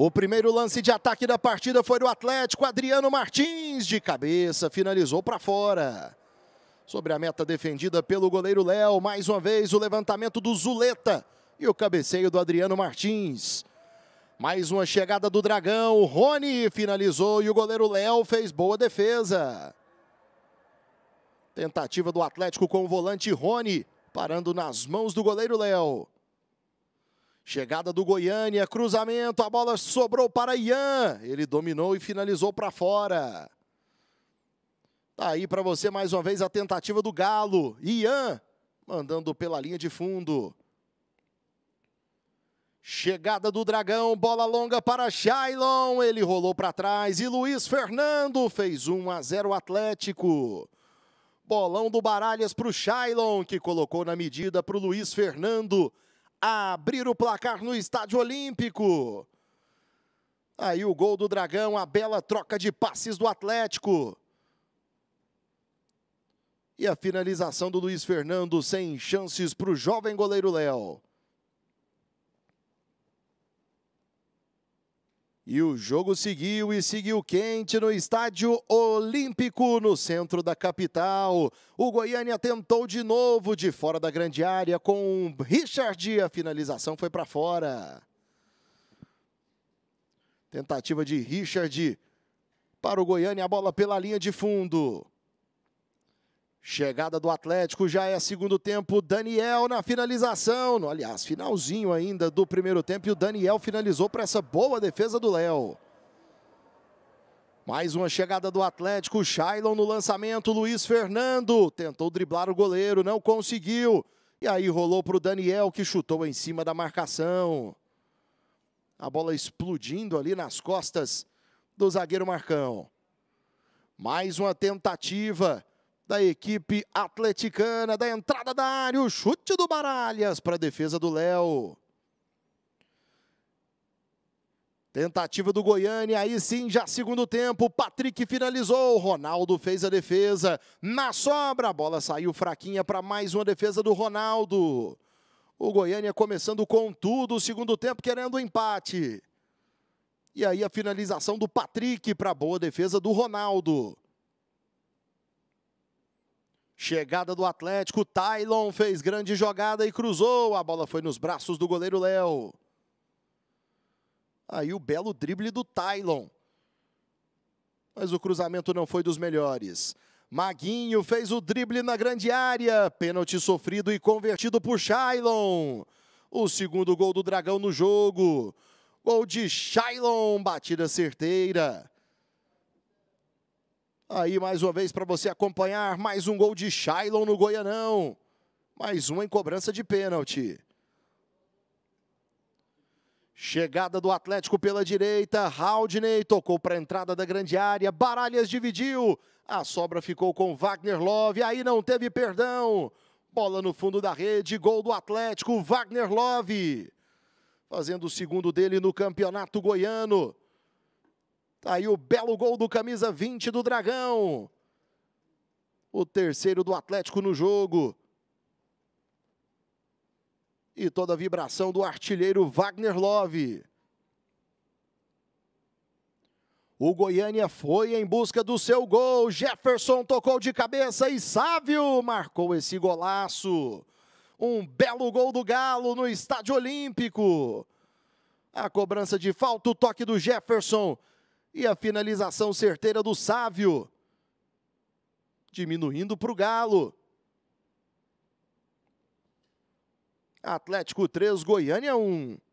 O primeiro lance de ataque da partida foi do Atlético. Adriano Martins de cabeça finalizou para fora. Sobre a meta defendida pelo goleiro Léo, mais uma vez o levantamento do Zuleta e o cabeceio do Adriano Martins. Mais uma chegada do Dragão. O Rony finalizou e o goleiro Léo fez boa defesa. Tentativa do Atlético com o volante Rony, parando nas mãos do goleiro Léo. Chegada do Goiânia, cruzamento, a bola sobrou para Ian. Ele dominou e finalizou para fora. Tá aí para você mais uma vez a tentativa do Galo. Ian mandando pela linha de fundo. Chegada do Dragão, bola longa para Shailon. Ele rolou para trás e Luiz Fernando fez 1 a 0 Atlético. Bolão do Baralhas para o Shailon, que colocou na medida para o Luiz Fernando a abrir o placar no Estádio Olímpico. Aí o gol do Dragão, a bela troca de passes do Atlético. E a finalização do Luiz Fernando sem chances para o jovem goleiro Léo. E o jogo seguiu e seguiu quente no estádio Olímpico, no centro da capital. O Goiânia tentou de novo de fora da grande área com Richard. A finalização foi para fora. Tentativa de Richard para o Goiânia, a bola pela linha de fundo. Chegada do Atlético já é segundo tempo. Daniel na finalização. No, aliás, finalzinho ainda do primeiro tempo. E o Daniel finalizou para essa boa defesa do Léo. Mais uma chegada do Atlético. Shailon no lançamento. Luiz Fernando tentou driblar o goleiro, não conseguiu. E aí rolou para o Daniel, que chutou em cima da marcação. A bola explodindo ali nas costas do zagueiro Marcão. Mais uma tentativa da equipe atleticana, da entrada da área, o chute do Baralhas para a defesa do Léo. Tentativa do Goiânia, aí sim, já segundo tempo, Patrick finalizou, Ronaldo fez a defesa, na sobra, a bola saiu fraquinha para mais uma defesa do Ronaldo. O Goiânia começando com tudo, o segundo tempo querendo o empate. E aí a finalização do Patrick para boa defesa do Ronaldo. Chegada do Atlético, Tylon fez grande jogada e cruzou. A bola foi nos braços do goleiro Léo. Aí o belo drible do Tylon. Mas o cruzamento não foi dos melhores. Maguinho fez o drible na grande área. Pênalti sofrido e convertido por Shailon. O segundo gol do Dragão no jogo. Gol de Shailon, batida certeira. Aí mais uma vez para você acompanhar, mais um gol de Shailon no Goianão. Mais uma em cobrança de pênalti. Chegada do Atlético pela direita, Haldney tocou para a entrada da grande área, Baralhas dividiu, a sobra ficou com Wagner Love, aí não teve perdão. Bola no fundo da rede, gol do Atlético, Wagner Love. Fazendo o segundo dele no Campeonato Goiano. Tá aí o belo gol do camisa 20 do Dragão. O terceiro do Atlético no jogo. E toda a vibração do artilheiro Wagner Love. O Goiânia foi em busca do seu gol. Jefferson tocou de cabeça e Sávio marcou esse golaço. Um belo gol do Galo no Estádio Olímpico. A cobrança de falta, o toque do Jefferson e a finalização certeira do Sávio. Diminuindo para o Galo. Atlético 3, Goiânia 1.